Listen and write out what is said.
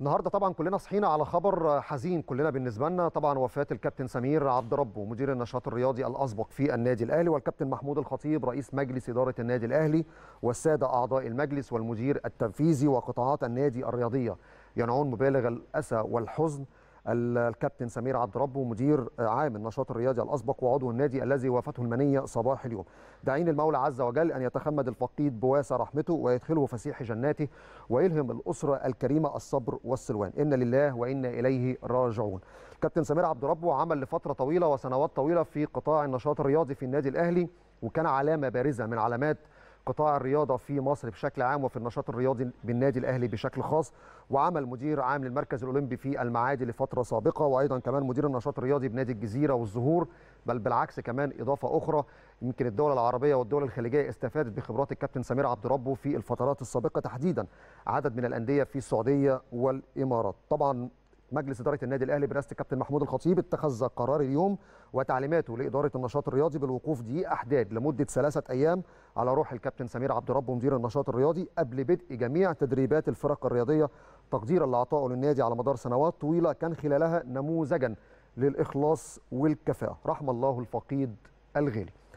النهارده طبعا كلنا صحينا على خبر حزين كلنا بالنسبه لنا طبعا وفاه الكابتن سمير عبد ربه مدير النشاط الرياضي الاسبق في النادي الاهلي والكابتن محمود الخطيب رئيس مجلس اداره النادي الاهلي والساده اعضاء المجلس والمدير التنفيذي وقطاعات النادي الرياضيه ينعون مبالغ الاسى والحزن الكابتن سمير عبد ربه مدير عام النشاط الرياضي الاسبق وعضو النادي الذي وافته المنيه صباح اليوم. داعين المولى عز وجل ان يتخمد الفقيد بواسع رحمته ويدخله فسيح جناته ويلهم الاسره الكريمه الصبر والسلوان، انا لله وانا اليه راجعون. كابتن سمير عبد ربه عمل لفتره طويله وسنوات طويله في قطاع النشاط الرياضي في النادي الاهلي وكان علامه بارزه من علامات قطاع الرياضه في مصر بشكل عام وفي النشاط الرياضي بالنادي الاهلي بشكل خاص وعمل مدير عام للمركز الاولمبي في المعادي لفتره سابقه وايضا كمان مدير النشاط الرياضي بنادي الجزيره والزهور بل بالعكس كمان اضافه اخرى يمكن الدول العربيه والدول الخليجيه استفادت بخبرات الكابتن سمير عبد ربه في الفترات السابقه تحديدا عدد من الانديه في السعوديه والامارات طبعا مجلس اداره النادي الاهلي برئاسه الكابتن محمود الخطيب اتخذ قرار اليوم وتعليماته لإدارة النشاط الرياضي بالوقوف دقيقة أحداد لمدة ثلاثة أيام على روح الكابتن سمير عبد ربه مدير النشاط الرياضي قبل بدء جميع تدريبات الفرق الرياضية تقديرا لعطائه للنادي على مدار سنوات طويلة كان خلالها نموذجا للإخلاص والكفاءة رحم الله الفقيد الغالي